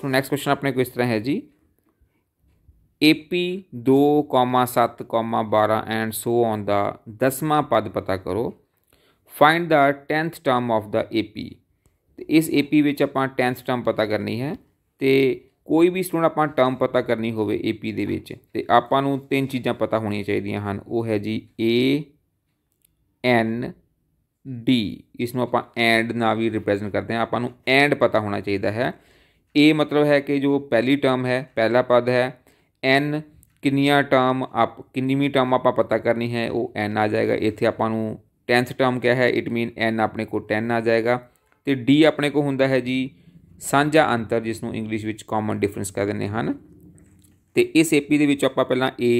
so next question ਆਪਣੇ ਕੋ ਇਸ ਤਰ੍ਹਾਂ ਹੈ ਜੀ AP 2,7,12 ਐਂਡ ਸੋ ਔਨ ਦਾ ਦਸਵਾਂ ਪਦ ਪਤਾ ਕਰੋ find the 10th term of the AP ਤੇ ਇਸ AP ਵਿੱਚ ਆਪਾਂ 10th ਟਰਮ ਪਤਾ ਕਰਨੀ ਹੈ ਤੇ ਕੋਈ ਵੀ ਸਟੂਡੈਂਟ ਆਪਾਂ ਟਰਮ ਪਤਾ ਕਰਨੀ ਹੋਵੇ AP ਦੇ ਵਿੱਚ ਤੇ ਆਪਾਂ ਨੂੰ ਤਿੰਨ ਚੀਜ਼ਾਂ ਪਤਾ ਹੋਣੀਆਂ ਚਾਹੀਦੀਆਂ ਹਨ ਉਹ ਹੈ ਜੀ A N D ਇਸ ਨੂੰ ਆਪਾਂ ਐਂਡ ਨਾਲ ਵੀ ਰਿਪਰੈਜ਼ੈਂਟ ਕਰਦੇ ਹਾਂ ਆਪਾਂ ਨੂੰ ਐਂਡ ਪਤਾ ਹੋਣਾ ਚਾਹੀਦਾ ਹੈ ਏ ਮਤਲਬ ਹੈ ਕਿ ਜੋ ਪਹਿਲੀ ਟਰਮ ਹੈ ਪਹਿਲਾ ਪਦ ਹੈ ਐਨ ਕਿੰਨੀਆਂ ਟਰਮ ਆਪ ਕਿੰਨੀਵੀਂ ਟਰਮ ਆਪਾਂ ਪਤਾ ਕਰਨੀ ਹੈ ਉਹ ਐਨ ਆ ਜਾਏਗਾ ਇੱਥੇ ਆਪਾਂ ਨੂੰ 10th ਟਰਮ ਕਿਹਾ ਹੈ ਇਟ ਮੀਨ ਐਨ ਆਪਣੇ ਕੋਲ 10 ਆ ਜਾਏਗਾ ਤੇ ਡੀ ਆਪਣੇ ਕੋਲ ਹੁੰਦਾ ਹੈ ਜੀ ਸਾਂਝਾ ਅੰਤਰ ਜਿਸ ਨੂੰ ਇੰਗਲਿਸ਼ ਵਿੱਚ ਕਾਮਨ ਡਿਫਰੈਂਸ ਕਹ ਦਿੰਦੇ ਹਨ ਤੇ ਇਸ ਏਪੀ ਦੇ ਵਿੱਚ ਆਪਾਂ ਪਹਿਲਾਂ ਏ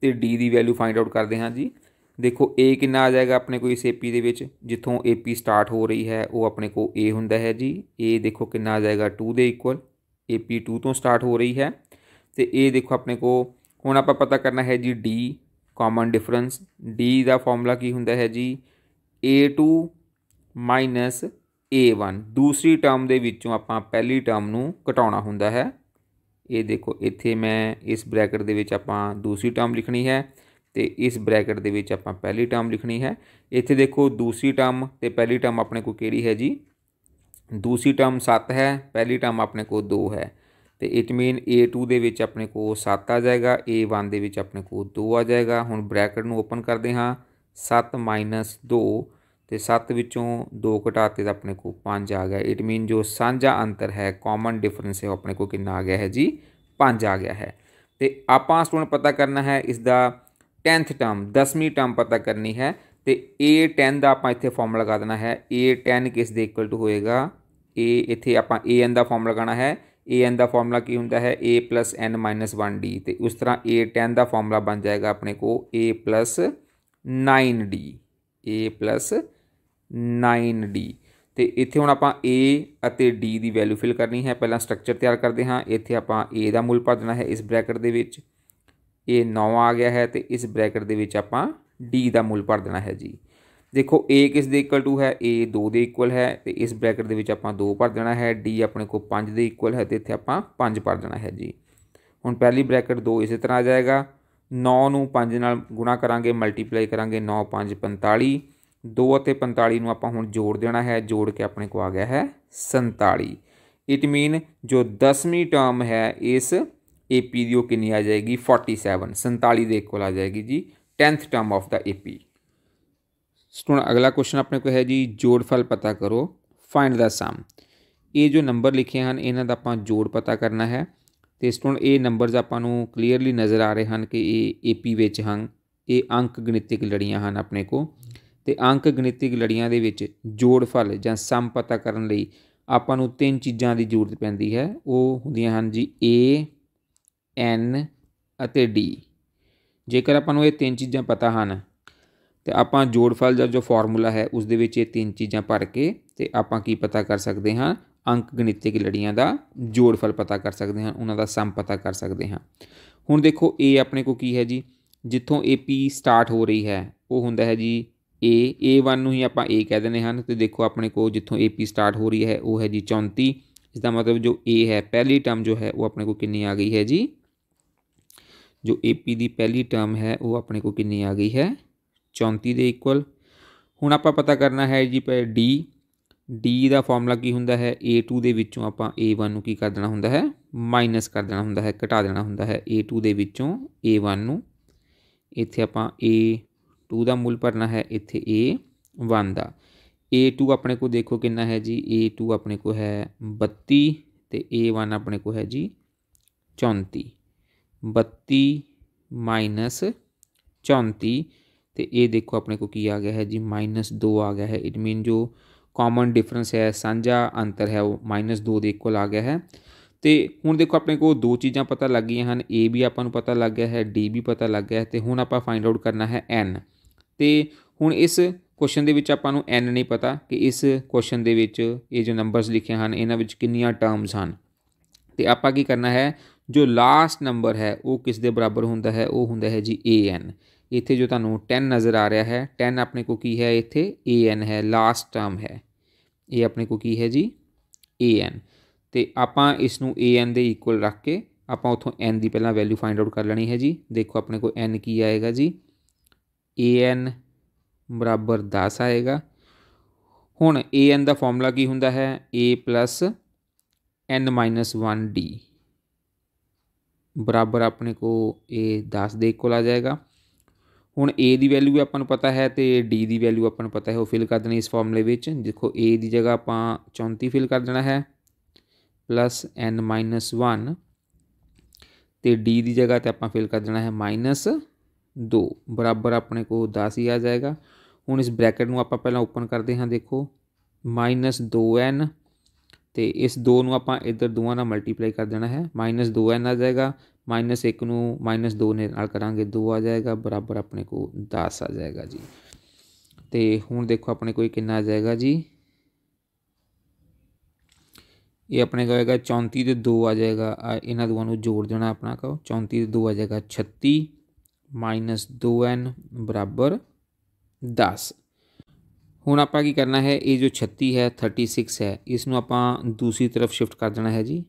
ਤੇ ਡੀ ਦੀ ਵੈਲਿਊ ਫਾਈਂਡ ਆਊਟ ਕਰਦੇ ਹਾਂ ਜੀ ਦੇਖੋ A ਕਿੰਨਾ ਆ ਜਾਏਗਾ ਆਪਣੇ ਕੋਈ ਇਸ AP ਦੇ ਵਿੱਚ ਜਿੱਥੋਂ AP ਸਟਾਰਟ ਹੋ ਰਹੀ ਹੈ ਉਹ ਆਪਣੇ ਕੋ A ਹੁੰਦਾ ਹੈ ਜੀ A ਦੇਖੋ ਕਿੰਨਾ ਆ ਜਾਏਗਾ 2 ਦੇ ਇਕੁਅਲ AP 2 ਤੋਂ ਸਟਾਰਟ ਹੋ ਰਹੀ ਹੈ ਤੇ A ਦੇਖੋ ਆਪਣੇ ਕੋ ਹੁਣ ਆਪਾਂ ਪਤਾ ਕਰਨਾ ਹੈ ਜੀ D ਕਾਮਨ ਡਿਫਰੈਂਸ D ਦਾ ਫਾਰਮੂਲਾ ਕੀ ਹੁੰਦਾ ਹੈ ਜੀ A2 A1 ਦੂਸਰੀ ਟਰਮ ਦੇ ਵਿੱਚੋਂ ਆਪਾਂ ਪਹਿਲੀ ਟਰਮ ਨੂੰ ਘਟਾਉਣਾ ਹੁੰਦਾ ਹੈ ਇਹ ਦੇਖੋ ਇੱਥੇ ਮੈਂ ਇਸ ਬ੍ਰੈਕਟ ਦੇ ਵਿੱਚ ਆਪਾਂ ਦੂਸਰੀ ਟਰਮ ਲਿਖਣੀ ਹੈ ਤੇ ਇਸ ਬ੍ਰੈਕਟ ਦੇ ਵਿੱਚ ਆਪਾਂ ਪਹਿਲੀ ਟਰਮ ਲਿਖਣੀ ਹੈ ਇੱਥੇ ਦੇਖੋ ਦੂਸਰੀ ਟਰਮ ਤੇ ਪਹਿਲੀ ਟਰਮ ਆਪਣੇ ਕੋਲ ਕਿਹੜੀ ਹੈ ਜੀ ਦੂਸਰੀ ਟਰਮ 7 ਹੈ ਪਹਿਲੀ ਟਰਮ ਆਪਣੇ ਕੋਲ 2 ਹੈ ਤੇ ਇਟ ਮੀਨ A2 ਦੇ ਵਿੱਚ ਆਪਣੇ ਕੋਲ 7 ਆ ਜਾਏਗਾ A1 ਦੇ ਵਿੱਚ ਆਪਣੇ ਕੋਲ 2 ਆ ਜਾਏਗਾ ਹੁਣ ਬ੍ਰੈਕਟ ਨੂੰ ਓਪਨ ਕਰਦੇ ਹਾਂ 7 2 ਤੇ 7 ਵਿੱਚੋਂ 2 ਘਟਾਤੇ ਤਾਂ ਆਪਣੇ ਕੋਲ 5 ਆ ਗਿਆ ਇਟ ਮੀਨ ਜੋ ਸਾਂਝਾ ਅੰਤਰ ਹੈ ਕਾਮਨ ਡਿਫਰੈਂਸ ਹੈ ਆਪਣੇ ਕੋਲ ਕਿੰਨਾ ਆ ਗਿਆ ਹੈ ਜੀ 5 ਆ ਗਿਆ ਹੈ ਤੇ ਆਪਾਂ ਸਟੂਡੈਂਟ ਪਤਾ ਕਰਨਾ ਹੈ ਇਸ ਦਾ 10th ਟਰਮ 10ਵੀਂ ਟਰਮ ਪਤਾ ਕਰਨੀ ਹੈ ਤੇ A10 ਦਾ ਆਪਾਂ ਇੱਥੇ ਫਾਰਮੂਲਾ ਲਗਾ ਦੇਣਾ ਹੈ A10 ਕਿਸ ਦੇ ਇਕੁਅਲ ਟੂ ਹੋਏਗਾ A ਇੱਥੇ ਆਪਾਂ AN ਦਾ ਫਾਰਮੂਲਾ ਲਗਾਣਾ ਹੈ AN ਦਾ ਫਾਰਮੂਲਾ ਕੀ ਹੁੰਦਾ ਹੈ A n 1D ਤੇ ਉਸ ਤਰ੍ਹਾਂ A10 ਦਾ ਫਾਰਮੂਲਾ ਬਣ ਜਾਏਗਾ ਆਪਣੇ ਕੋਲ A 9D A 9D ਤੇ ਇੱਥੇ ਹੁਣ ਆਪਾਂ A ਅਤੇ D ਦੀ ਵੈਲਿਊ ਫਿਲ ਕਰਨੀ ਹੈ ਪਹਿਲਾਂ ਸਟਰਕਚਰ ਤਿਆਰ ਕਰਦੇ ਹਾਂ ਇੱਥੇ ਆਪਾਂ A ਦਾ ਮੁੱਲ ਪਾ ਦੇਣਾ ਹੈ ਇਸ ਬ੍ਰੈਕਟ ਦੇ ਵਿੱਚ ਇਹ 9 ਆ ਗਿਆ ਹੈ ਤੇ ਇਸ ਬ੍ਰੈਕਟ ਦੇ ਵਿੱਚ ਆਪਾਂ d ਦਾ ਮੁੱਲ ਭਰ ਦੇਣਾ ਹੈ ਜੀ ਦੇਖੋ a ਕਿਸ ਦੇ ਇਕੁਅਲ ਟੂ ਹੈ a 2 ਦੇ ਇਕੁਅਲ ਹੈ ਤੇ ਇਸ ਬ੍ਰੈਕਟ ਦੇ ਵਿੱਚ ਆਪਾਂ 2 ਭਰ ਦੇਣਾ ਹੈ d ਆਪਣੇ ਕੋਲ 5 ਦੇ ਇਕੁਅਲ ਹੈ ਤੇ ਇੱਥੇ ਆਪਾਂ 5 ਭਰ ਦੇਣਾ ਹੈ ਜੀ ਹੁਣ ਪਹਿਲੀ ਬ੍ਰੈਕਟ 2 ਇਸੇ ਤਰ੍ਹਾਂ ਆ ਜਾਏਗਾ 9 ਨੂੰ 5 ਨਾਲ ਗੁਣਾ ਕਰਾਂਗੇ ਮਲਟੀਪਲਾਈ ਕਰਾਂਗੇ 9 5 45 2 ਅਤੇ 45 ਨੂੰ ਆਪਾਂ ਹੁਣ ਜੋੜ ਦੇਣਾ ਹੈ ਜੋੜ ਕੇ ਆਪਣੇ ਕੋ ਆ ਗਿਆ ਹੈ 47 ਇਟ ਮੀਨ ਜੋ 10ਵੀਂ ਟਰਮ ਹੈ ਇਸ ਏਪੀ ਦੀ ਉਹ ਕਿੰਨੀ ਆ ਜਾਏਗੀ 47 47 ਦੇ ਇਕੁਅਲ ਆ ਜਾਏਗੀ ਜੀ 10th term of the AP student ਅਗਲਾ ਕੁਐਸਚਨ ਆਪਣੇ ਕੋਲ ਹੈ ਜੀ ਜੋੜਫਲ ਪਤਾ ਕਰੋ ਫਾਈਂਡ ਦਾ ਸਮ ਇਹ ਜੋ ਨੰਬਰ ਲਿਖੇ ਹਨ ਇਹਨਾਂ ਦਾ ਆਪਾਂ ਜੋੜ ਪਤਾ ਕਰਨਾ ਹੈ ਤੇ ਸਟੂਡੈਂਟ ਇਹ ਨੰਬਰਸ ਆਪਾਂ ਨੂੰ ਕਲੀਅਰਲੀ ਨਜ਼ਰ ਆ ਰਹੇ ਹਨ ਕਿ ਇਹ ਏਪੀ ਵਿੱਚ ਹਨ ਇਹ ਅੰਕ ਗਣਿਤਿਕ ਲੜੀਆਂ ਹਨ ਆਪਣੇ ਕੋ ਤੇ ਅੰਕ ਗਣਿਤਿਕ ਲੜੀਆਂ ਦੇ ਵਿੱਚ ਜੋੜਫਲ ਜਾਂ ਸਮ ਪਤਾ ਕਰਨ ਲਈ ਆਪਾਂ ਨੂੰ ਤਿੰਨ ਚੀਜ਼ਾਂ ਦੀ ਜ਼ਰੂਰਤ ਪੈਂਦੀ ਹੈ ਉਹ ਹੁੰਦੀਆਂ ਹਨ ਜੀ a ਐਨ ਅਤੇ ਡੀ ਜੇਕਰ ਆਪਾਂ ਨੂੰ ਇਹ ਤਿੰਨ ਚੀਜ਼ਾਂ ਪਤਾ ਹਨ ਤੇ ਆਪਾਂ ਜੋੜਫਲ ਦਾ ਜੋ ਫਾਰਮੂਲਾ ਹੈ ਉਸ ਦੇ ਵਿੱਚ ਇਹ ਤਿੰਨ ਚੀਜ਼ਾਂ ਭਰ ਕੇ ਤੇ ਆਪਾਂ ਕੀ ਪਤਾ ਕਰ ਸਕਦੇ ਹਾਂ ਅੰਕ ਗਣਿਤਿਕ ਲੜੀਆਂ ਦਾ ਜੋੜਫਲ ਪਤਾ ਕਰ ਸਕਦੇ ਹਾਂ ਉਹਨਾਂ ਦਾ ਸਮ ਪਤਾ ਕਰ ਸਕਦੇ ਹਾਂ ਹੁਣ ਦੇਖੋ A ਆਪਣੇ ਕੋ ਕੀ ਹੈ ਜੀ ਜਿੱਥੋਂ AP ਸਟਾਰਟ ਹੋ ਰਹੀ ਹੈ ਉਹ ਹੁੰਦਾ ਹੈ ਜੀ A A1 ਨੂੰ ਹੀ ਆਪਾਂ A ਕਹਿ ਦਿੰਦੇ ਹਨ ਤੇ ਦੇਖੋ ਆਪਣੇ ਕੋ ਜਿੱਥੋਂ AP ਸਟਾਰਟ ਹੋ ਰਹੀ ਹੈ ਉਹ ਹੈ ਜੀ 34 ਇਸ ਦਾ ਮਤਲਬ ਜੋ A ਹੈ ਪਹਿਲੀ ਟਰਮ ਜੋ ਹੈ ਉਹ ਆਪਣੇ ਕੋ ਕਿੰਨੀ ਆ ਗਈ ਹੈ ਜੀ ਜੋ ਏਪੀ ਦੀ ਪਹਿਲੀ ਟਰਮ ਹੈ ਉਹ ਆਪਣੇ ਕੋ ਕਿੰਨੀ ਆ ਗਈ ਹੈ 34 ਦੇ ਇਕੁਅਲ ਹੁਣ ਆਪਾਂ ਪਤਾ ਕਰਨਾ ਹੈ ਜੀ ਪਰ ਡੀ ਡੀ ਦਾ ਫਾਰਮੂਲਾ ਕੀ ਹੁੰਦਾ ਹੈ a2 ਦੇ ਵਿੱਚੋਂ ਆਪਾਂ a1 ਨੂੰ ਕੀ ਕਰ ਦੇਣਾ ਹੁੰਦਾ ਹੈ ਮਾਈਨਸ ਕਰ ਦੇਣਾ ਹੁੰਦਾ ਹੈ ਘਟਾ ਦੇਣਾ ਹੁੰਦਾ ਹੈ a2 ਦੇ ਵਿੱਚੋਂ a1 ਨੂੰ ਇੱਥੇ ਆਪਾਂ a2 ਦਾ ਮੁੱਲ ਭਰਨਾ ਹੈ ਇੱਥੇ a1 ਦਾ a2 ਆਪਣੇ ਕੋ ਦੇਖੋ ਕਿੰਨਾ ਹੈ ਜੀ a2 ਆਪਣੇ ਕੋ ਹੈ 32 ਤੇ a1 ਆਪਣੇ ਕੋ ਹੈ ਜੀ 34 32 ਮਾਈਨਸ 34 ਤੇ ਇਹ ਦੇਖੋ ਆਪਣੇ ਕੋ ਕੀ ਆ ਗਿਆ ਹੈ ਜੀ ਮਾਈਨਸ 2 ਆ ਗਿਆ ਹੈ ਇਟ ਮੀਨ ਜੋ ਕਾਮਨ ਡਿਫਰੈਂਸ ਹੈ ਸਾਂਝਾ ਅੰਤਰ ਹੈ ਉਹ ਮਾਈਨਸ 2 ਦੇ ਇਕੁਅਲ ਆ ਗਿਆ ਹੈ ਤੇ ਹੁਣ ਦੇਖੋ ਆਪਣੇ ਕੋ ਦੋ ਚੀਜ਼ਾਂ ਪਤਾ ਲੱਗ ਗਈਆਂ ਹਨ ਏ ਵੀ ਆਪਾਂ ਨੂੰ ਪਤਾ ਲੱਗ ਗਿਆ ਹੈ ਡੀ ਵੀ ਪਤਾ ਲੱਗ ਗਿਆ ਹੈ ਤੇ ਹੁਣ ਆਪਾਂ ਫਾਈਂਡ ਆਊਟ ਕਰਨਾ ਹੈ ਐਨ ਤੇ ਹੁਣ ਇਸ ਕੁਐਸਚਨ ਦੇ ਵਿੱਚ ਆਪਾਂ ਨੂੰ ਐਨ ਨਹੀਂ ਪਤਾ ਕਿ ਇਸ ਕੁਐਸਚਨ ਦੇ ਵਿੱਚ ਇਹ ਜੋ ਨੰਬਰਸ ਲਿਖੇ ਹਨ ਇਹਨਾਂ ਵਿੱਚ ਕਿੰਨੀਆਂ ਟਰਮਸ ਹਨ ਤੇ ਆਪਾਂ ਕੀ ਕਰਨਾ ਹੈ ਜੋ ਲਾਸਟ ਨੰਬਰ ਹੈ ਉਹ ਕਿਸ ਦੇ ਬਰਾਬਰ ਹੁੰਦਾ ਹੈ ਉਹ ਹੁੰਦਾ ਹੈ ਜੀ an ਇੱਥੇ ਜੋ ਤੁਹਾਨੂੰ 10 ਨਜ਼ਰ ਆ ਰਿਹਾ ਹੈ 10 ਆਪਣੇ ਕੋ ਕੀ ਹੈ ਇੱਥੇ an ਹੈ ਲਾਸਟ ਟਰਮ ਹੈ ਇਹ ਆਪਣੇ ਕੋ ਕੀ ਹੈ ਜੀ an ਤੇ ਆਪਾਂ ਇਸ ਨੂੰ an ਦੇ ਇਕੁਅਲ ਰੱਖ ਕੇ ਆਪਾਂ ਉਥੋਂ n ਦੀ ਪਹਿਲਾਂ ਵੈਲਿਊ ਫਾਈਂਡ ਆਊਟ ਕਰ ਲੈਣੀ ਹੈ ਜੀ ਦੇਖੋ ਆਪਣੇ ਕੋ n ਕੀ ਆਏਗਾ ਜੀ an ਬਰਾਬਰ 10 ਆਏਗਾ ਹੁਣ an ਦਾ ਫਾਰਮੂਲਾ ਕੀ ਹੁੰਦਾ ਹੈ a n 1d बराबर ਆਪਣੇ ਕੋ ਇਹ 10 ਦੇ ਕੋਲ ਆ ਜਾਏਗਾ ਹੁਣ a ਦੀ ਵੈਲਿਊ ਆਪਾਂ ਨੂੰ ਪਤਾ ਹੈ ਤੇ d ਦੀ ਵੈਲਿਊ ਆਪਾਂ ਨੂੰ ਪਤਾ ਹੈ ਉਹ ਫਿਲ ਕਰ ਦੇਣੀ ਇਸ ਫਾਰਮੂਲੇ ਵਿੱਚ ਦੇਖੋ a ਦੀ ਜਗ੍ਹਾ ਆਪਾਂ 34 ਫਿਲ ਕਰ ਦੇਣਾ ਹੈ ਪਲੱਸ n 1 ਤੇ d ਦੀ ਜਗ੍ਹਾ ਤੇ ਆਪਾਂ ਫਿਲ ਕਰ ਦੇਣਾ ਹੈ ਮਾਈਨਸ 2 ਬਰਾਬਰ ਆਪਣੇ ਕੋ 10 ਹੀ ਆ ਜਾਏਗਾ ਹੁਣ ਇਸ ਬ੍ਰੈਕਟ ਨੂੰ ਆਪਾਂ ਪਹਿਲਾਂ ਓਪਨ ਕਰਦੇ ਹਾਂ ਦੇਖੋ -2n ਤੇ ਇਸ 2 ਨੂੰ ਆਪਾਂ ਇੱਧਰ ਦੋਵਾਂ ਨਾਲ ਮਲਟੀਪਲਾਈ ਕਰ ਦੇਣਾ ਹੈ -2n ਆ ਜਾਏਗਾ -1 ਨੂੰ -2 ਨਾਲ ਕਰਾਂਗੇ 2 ਆ ਜਾਏਗਾ ਬਰਾਬਰ ਆਪਣੇ ਕੋਲ 10 ਆ ਜਾਏਗਾ ਜੀ ਤੇ ਹੁਣ ਦੇਖੋ ਆਪਣੇ ਕੋਲ ਕਿੰਨਾ ਆ ਜਾਏਗਾ ਜੀ ਇਹ ਆਪਣੇ ਕੋਲ ਆਏਗਾ 34 ਤੇ 2 ਆ ਜਾਏਗਾ ਇਹਨਾਂ ਦੋਵਾਂ ਨੂੰ ਜੋੜ ਦੇਣਾ ਆਪਣਾ ਕੋ 34 ਤੇ 2 ਆ ਜਾਏਗਾ 36 -2n 10 हूँ आप करना है ये जो छत्ती है थर्टी सिक्स है इसनों आप दूसरी तरफ शिफ्ट कर देना है जी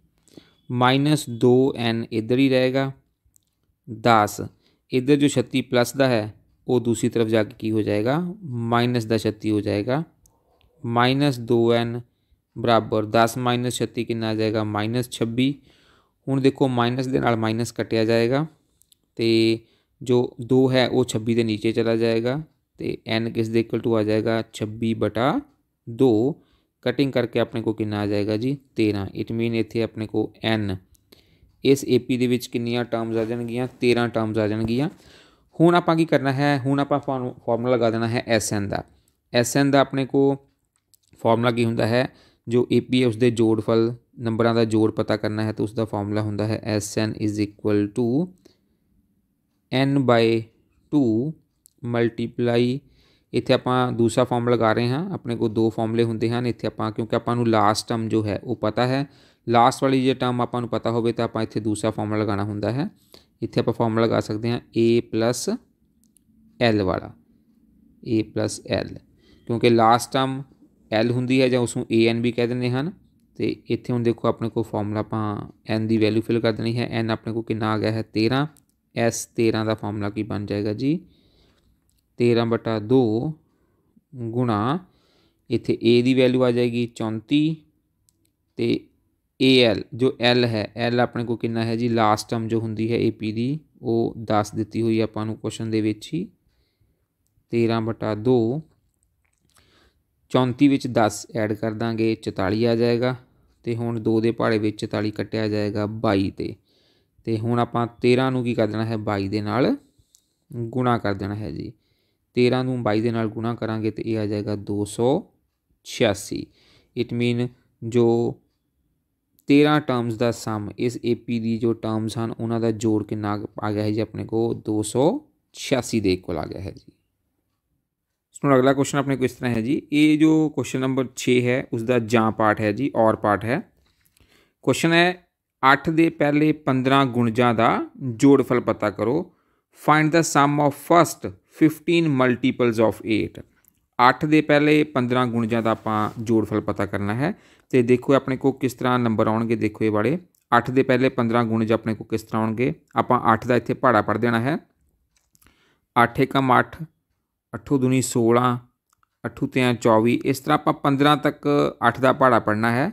माइनस दो एन इधर ही रहेगा दस इधर जो छत्ती प्लस का है वो दूसरी तरफ जाके की हो जाएगा माइनस द छत्ती हो जाएगा माइनस दो एन बराबर दस माइनस छत्ती कि आ जाएगा माइनस छब्बी हूँ देखो माइनस के नाल माइनस कटिया जाएगा तो जो दो है वो छब्बी के नीचे चला जाएगा तो एन किस देक्ल टू आ जाएगा छब्बी बटा दो कटिंग करके अपने को कि आ जाएगा जी तेरह इट मीन इतने अपने को एन इस ए पी के टर्म्स आ जाएगियाँ तेरह टर्म्स आ जाएगियाँ हूँ आप करना है हूँ आप फॉर्मूला लगा देना है एस एन का एस एन का अपने को फॉर्मूला की होंगे है जो ए पी है उसके जोड़फल नंबर का जोड़ पता करना है तो उसका फॉर्मूला होंगे है S N is equal to N by two multiply इतने आप दूसरा फॉर्म लगा रहे हैं अपने को दो फॉर्मले होंगे इतने आप क्योंकि अपन लास्ट टर्म जो है वह पता है लास्ट वाली जो टर्म आप पता हो तो आप इतने दूसरा फॉर्मला लगाना होंगे है इतने आप फॉर्म लगा सकते हैं ए प्लस एल वाला ए प्लस एल क्योंकि लास्ट टर्म एल होंगी है ए एन भी कह दें तो इतने हम देखो अपने को फॉर्मूला आप एन की वैल्यू फिल कर देनी है एन अपने को कि आ गया है तेरह एस तेरह का फॉर्मूला की बन जाएगा जी 13 ਬਟਾ 2 ਗੁਣਾ ਇੱਥੇ a ਦੀ ਵੈਲਿਊ ਆ ਜਾਏਗੀ 34 ਤੇ al ਜੋ l ਹੈ l ਆਪਣੇ ਕੋਲ ਕਿੰਨਾ ਹੈ ਜੀ ਲਾਸਟ ਟਰਮ ਜੋ ਹੁੰਦੀ ਹੈ ap ਦੀ ਉਹ 10 ਦਿੱਤੀ ਹੋਈ ਆਪਾਂ ਨੂੰ ਕੁਐਸਚਨ ਦੇ ਵਿੱਚ ਹੀ 13 ਬਟਾ 2 34 ਵਿੱਚ 10 ਐਡ ਕਰ ਦਾਂਗੇ 44 ਆ ਜਾਏਗਾ ਤੇ ਹੁਣ 2 ਦੇ ਪਹਾੜੇ ਵਿੱਚ 44 ਕੱਟਿਆ ਜਾਏਗਾ 22 ਤੇ ਤੇ ਹੁਣ ਆਪਾਂ 13 ਨੂੰ ਕੀ ਕਰ ਦੇਣਾ ਹੈ 22 ਦੇ ਨਾਲ ਗੁਣਾ ਕਰ ਦੇਣਾ ਹੈ ਜੀ 13 ਨੂੰ 22 ਦੇ ਨਾਲ ਗੁਣਾ ਕਰਾਂਗੇ ਤੇ ਇਹ ਆ ਜਾਏਗਾ 286 ਇਟ ਮੀਨ ਜੋ 13 ਟਰਮਸ ਦਾ ਸਮ ਇਸ ਏਪੀ ਦੀ ਜੋ ਟਰਮਸ ਹਨ ਉਹਨਾਂ ਦਾ ਜੋੜ ਕਿੰਨਾ ਆ ਗਿਆ ਹੈ ਜੀ ਆਪਣੇ ਕੋ 286 ਦੇ ਕੋਲ ਆ ਗਿਆ ਹੈ ਜੀ ਹੁਣ ਅਗਲਾ ਕੁਐਸਚਨ ਆਪਣੇ ਕੋ ਇਸ ਤਰ੍ਹਾਂ ਹੈ ਜੀ ਇਹ ਜੋ ਕੁਐਸਚਨ ਨੰਬਰ 6 ਹੈ ਉਸ ਦਾ ਜਾਂ ਪਾਰਟ ਹੈ ਜੀ ਔਰ ਪਾਰਟ ਹੈ ਕੁਐਸਚਨ ਹੈ 8 ਦੇ ਪਹਿਲੇ 15 ਗੁਣਜਾਂ ਦਾ ਜੋੜਫਲ ਪਤਾ ਕਰੋ find the sum of first 15 multiples of 8 8 ਦੇ ਪਹਿਲੇ 15 ਗੁਣਜਾਂ ਦਾ ਆਪਾਂ ਜੋੜਫਲ ਪਤਾ ਕਰਨਾ ਹੈ ਤੇ ਦੇਖੋ ਆਪਣੇ ਕੋ ਕਿਸ ਤਰ੍ਹਾਂ ਨੰਬਰ ਆਉਣਗੇ ਦੇਖੋ ਇਹ ਵਾਲੇ 8 ਦੇ ਪਹਿਲੇ 15 ਗੁਣਜ ਆਪਣੇ ਕੋ ਕਿਸ ਤਰ੍ਹਾਂ ਆਉਣਗੇ ਆਪਾਂ 8 ਦਾ ਇੱਥੇ ਪਹਾੜਾ ਪੜ ਦੇਣਾ ਹੈ 8 1 8 8 2 16 8 3 24 ਇਸ ਤਰ੍ਹਾਂ ਆਪਾਂ 15 ਤੱਕ 8 ਦਾ ਪਹਾੜਾ ਪੜਨਾ ਹੈ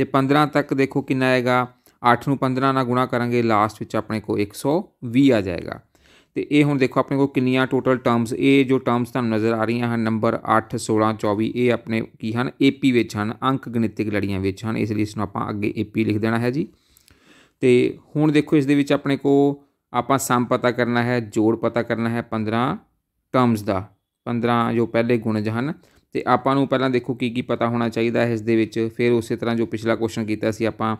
ਤੇ 15 ਤੱਕ ਦੇਖੋ ਕਿੰਨਾ ਆਏਗਾ 8 ਨੂੰ 15 ਨਾਲ ਗੁਣਾ ਕਰਾਂਗੇ ਲਾਸਟ ਵਿੱਚ ਆਪਣੇ ਕੋ 120 ਆ ਜਾਏਗਾ ਤੇ ਇਹ ਹੁਣ ਦੇਖੋ ਆਪਣੇ ਕੋਲ ਕਿੰਨੀਆਂ ਟੋਟਲ ਟਰਮਸ ਇਹ ਜੋ ਟਰਮਸ ਤੁਹਾਨੂੰ ਨਜ਼ਰ ਆ ਰਹੀਆਂ ਹਨ ਨੰਬਰ 8 16 24 ਇਹ ਆਪਣੇ ਕੀ ਹਨ ਏਪੀ ਵਿੱਚ ਹਨ ਅੰਕ ਗਣਿਤਿਕ ਲੜੀਆਂ ਵਿੱਚ ਹਨ ਇਸ ਲਈ ਇਸ ਨੂੰ ਆਪਾਂ ਅੱਗੇ ਏਪੀ ਲਿਖ ਦੇਣਾ ਹੈ ਜੀ ਤੇ ਹੁਣ ਦੇਖੋ ਇਸ ਦੇ ਵਿੱਚ ਆਪਣੇ ਕੋ ਆਪਾਂ ਸਮ ਪਤਾ ਕਰਨਾ ਹੈ ਜੋੜ ਪਤਾ ਕਰਨਾ ਹੈ 15 ਟਰਮਸ ਦਾ 15 ਜੋ ਪਹਿਲੇ ਗੁਣਜ ਹਨ ਤੇ ਆਪਾਂ ਨੂੰ ਪਹਿਲਾਂ ਦੇਖੋ ਕੀ ਕੀ ਪਤਾ ਹੋਣਾ ਚਾਹੀਦਾ ਹੈ ਇਸ ਦੇ ਵਿੱਚ ਫਿਰ ਉਸੇ ਤਰ੍ਹਾਂ ਜੋ ਪਿਛਲਾ ਕੁਐਸਚਨ ਕੀਤਾ ਸੀ ਆਪਾਂ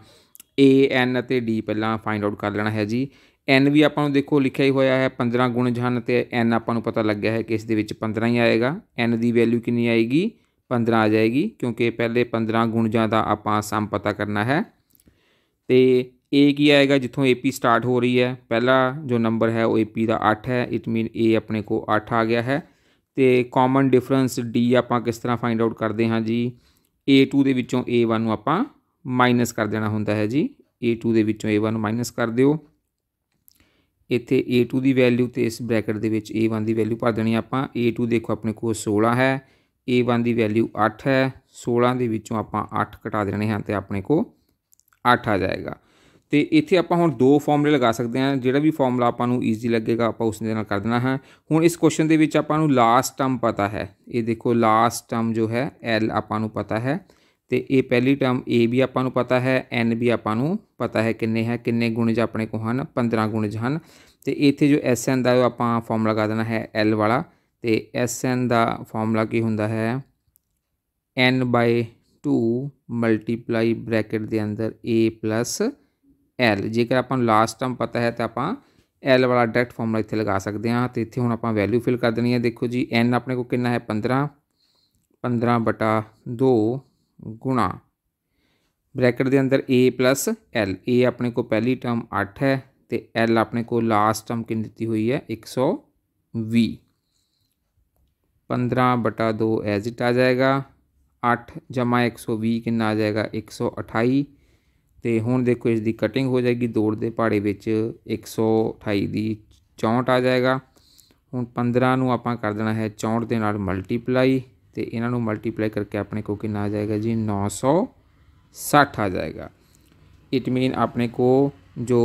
ਏ ਐਨ ਅਤੇ ਡੀ ਪਹਿਲਾਂ ਫਾਈਂਡ ਆਊਟ ਕਰ ਲੈਣਾ ਹੈ ਜੀ ਐਨ ਵੀ ਆਪਾਂ ਨੂੰ ਦੇਖੋ ਲਿਖਿਆ ਹੀ ਹੋਇਆ ਹੈ 15 ਗੁਣਜ ਹਨ ਤੇ ਐਨ ਆਪਾਂ ਨੂੰ ਪਤਾ ਲੱਗਿਆ ਹੈ ਕਿ ਇਸ ਦੇ ਵਿੱਚ 15 ਹੀ ਆਏਗਾ ਐਨ ਦੀ ਵੈਲਿਊ ਕਿੰਨੀ ਆਏਗੀ 15 ਆ ਜਾਏਗੀ ਕਿਉਂਕਿ ਪਹਿਲੇ 15 ਗੁਣਜਾਂ ਦਾ ਆਪਾਂ ਸਮ ਪਤਾ ਕਰਨਾ ਹੈ ਤੇ ਏ ਕੀ ਆਏਗਾ ਜਿੱਥੋਂ ਏਪੀ ਸਟਾਰਟ ਹੋ ਰਹੀ ਹੈ ਪਹਿਲਾ ਜੋ ਨੰਬਰ ਹੈ ਉਹ ਏਪੀ ਦਾ 8 ਹੈ ਇਟ ਮੀਨ ਏ ਆਪਣੇ ਕੋ 8 ਆ ਗਿਆ ਹੈ ਤੇ ਕਾਮਨ ਡਿਫਰੈਂਸ ਡੀ ਆਪਾਂ ਕਿਸ ਤਰ੍ਹਾਂ ਫਾਈਂਡ ਆਊਟ ਕਰਦੇ ਹਾਂ ਜੀ A2 ਦੇ ਵਿੱਚੋਂ A1 ਨੂੰ ਆਪਾਂ ਮਾਈਨਸ ਕਰ ਦੇਣਾ ਹੁੰਦਾ ਹੈ ਜੀ A2 ਦੇ ਵਿੱਚੋਂ A1 ਨੂੰ ਮਾਈਨਸ ਕਰ ਦਿਓ ਇੱਥੇ a2 ਦੀ ਵੈਲਿਊ ਤੇ ਇਸ ਬ੍ਰੈਕਟ ਦੇ ਵਿੱਚ a1 ਦੀ ਵੈਲਿਊ ਭਰ ਦੇਣੀ ਆਪਾਂ a2 ਦੇਖੋ ਆਪਣੇ ਕੋਲ 16 ਹੈ a1 ਦੀ ਵੈਲਿਊ 8 ਹੈ 16 ਦੇ ਵਿੱਚੋਂ ਆਪਾਂ 8 ਘਟਾ ਦੇਣੇ ਹਨ ਤੇ ਆਪਣੇ ਕੋਲ 8 ਆ ਜਾਏਗਾ ਤੇ ਇੱਥੇ ਆਪਾਂ ਹੁਣ ਦੋ ਫਾਰਮੂਲੇ ਲਗਾ ਸਕਦੇ ਹਾਂ ਜਿਹੜਾ ਵੀ ਫਾਰਮੂਲਾ ਆਪਾਂ ਨੂੰ ਈਜ਼ੀ ਲੱਗੇਗਾ ਆਪਾਂ ਉਸ ਦੇ ਨਾਲ ਕਰ ਦੇਣਾ ਹੈ ਹੁਣ ਇਸ ਕੁਐਸਚਨ ਦੇ ਵਿੱਚ ਆਪਾਂ ਨੂੰ ਲਾਸਟ ਟਰਮ ਪਤਾ ਹੈ ਇਹ ਦੇਖੋ ਲਾਸਟ ਟਰਮ ਜੋ ਹੈ l ਆਪਾਂ ਨੂੰ ਪਤਾ ਹੈ ਤੇ ਇਹ ਪਹਿਲੀ ਟਰਮ a ਵੀ ਆਪਾਂ ਨੂੰ ਪਤਾ ਹੈ n ਵੀ ਆਪਾਂ ਨੂੰ ਪਤਾ ਹੈ ਕਿੰਨੇ ਹੈ ਕਿੰਨੇ ਗੁਣਜ ਆਪਣੇ ਕੋ ਹਨ 15 ਗੁਣਜ ਹਨ ਤੇ ਇੱਥੇ ਜੋ sn ਦਾ ਆਪਾਂ ਫਾਰਮੂਲਾ ਲਗਾ ਦੇਣਾ ਹੈ l ਵਾਲਾ ਤੇ sn ਦਾ ਫਾਰਮੂਲਾ ਕੀ ਹੁੰਦਾ ਹੈ n 2 ਮਲਟੀਪਲਾਈ ਬ੍ਰੈਕਟ ਦੇ ਅੰਦਰ a l ਜੇਕਰ ਆਪਾਂ ਨੂੰ ਲਾਸਟ ਟਰਮ ਪਤਾ ਹੈ ਤਾਂ ਆਪਾਂ l ਵਾਲਾ ਡਾਇਰੈਕਟ ਫਾਰਮੂਲਾ ਇੱਥੇ ਲਗਾ ਸਕਦੇ ਹਾਂ ਤੇ ਇੱਥੇ ਹੁਣ ਆਪਾਂ ਵੈਲਿਊ ਫਿਲ ਕਰ ਦੇਣੀ ਹੈ ਦੇਖੋ ਜੀ n ਆਪਣੇ ਕੋ ਕਿੰਨਾ ਹੈ 15 15 2 ਗੁਣਾ ਬ੍ਰੈਕਟ ਦੇ ਅੰਦਰ a l a ਆਪਣੇ ਕੋ ਪਹਿਲੀ ਟਰਮ 8 ਹੈ ਤੇ l ਆਪਣੇ ਕੋ ਲਾਸਟ ਟਰਮ ਕਿੰਨੀ ਦਿੱਤੀ ਹੋਈ ਹੈ 120 15 2 ਐਜ਼ ਇਟ ਆ ਜਾਏਗਾ 8 ਜਮਾ 120 ਕਿੰਨਾ ਆ ਜਾਏਗਾ 128 ਤੇ ਹੁਣ ਦੇਖੋ ਇਸ ਦੀ ਕਟਿੰਗ ਹੋ ਜਾਏਗੀ ਦੌੜ ਦੇ ਪਹਾੜੇ ਵਿੱਚ 128 ਦੀ 64 ਆ ਜਾਏਗਾ ਹੁਣ 15 ਨੂੰ ਆਪਾਂ ਕਰ ਦੇਣਾ ਹੈ 64 ਦੇ ਨਾਲ ਮਲਟੀਪਲਾਈ ਤੇ ਇਹਨਾਂ ਨੂੰ ਮਲਟੀਪਲਾਈ ਕਰਕੇ ਆਪਣੇ ਕੋ ਕਿੰਨਾ ਆ ਜਾਏਗਾ ਜੀ 960 ਆ ਜਾਏਗਾ ਇਟ ਮੀਨ ਆਪਣੇ ਕੋ ਜੋ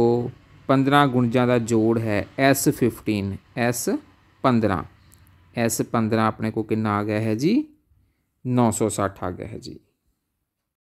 15 ਗੁਣਜਾਂ ਦਾ ਜੋੜ ਹੈ S15 S15 S15 ਆਪਣੇ ਕੋ ਕਿੰਨਾ ਆ ਗਿਆ ਹੈ ਜੀ 960 ਆ ਗਿਆ ਹੈ ਜੀ